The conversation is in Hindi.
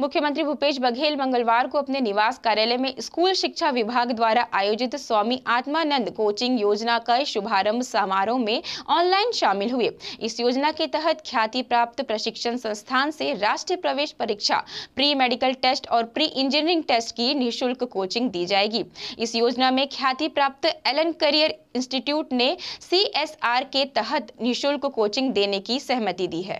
मुख्यमंत्री भूपेश बघेल मंगलवार को अपने निवास कार्यालय में स्कूल शिक्षा विभाग द्वारा आयोजित स्वामी आत्मानंद कोचिंग योजना का शुभारंभ समारोह में ऑनलाइन शामिल हुए इस योजना के तहत ख्याति प्राप्त प्रशिक्षण संस्थान से राष्ट्रीय प्रवेश परीक्षा प्री मेडिकल टेस्ट और प्री इंजीनियरिंग टेस्ट की निःशुल्क कोचिंग दी जाएगी इस योजना में ख्याति प्राप्त एलन करियर इंस्टीट्यूट ने सी के तहत निःशुल्क कोचिंग देने की सहमति दी है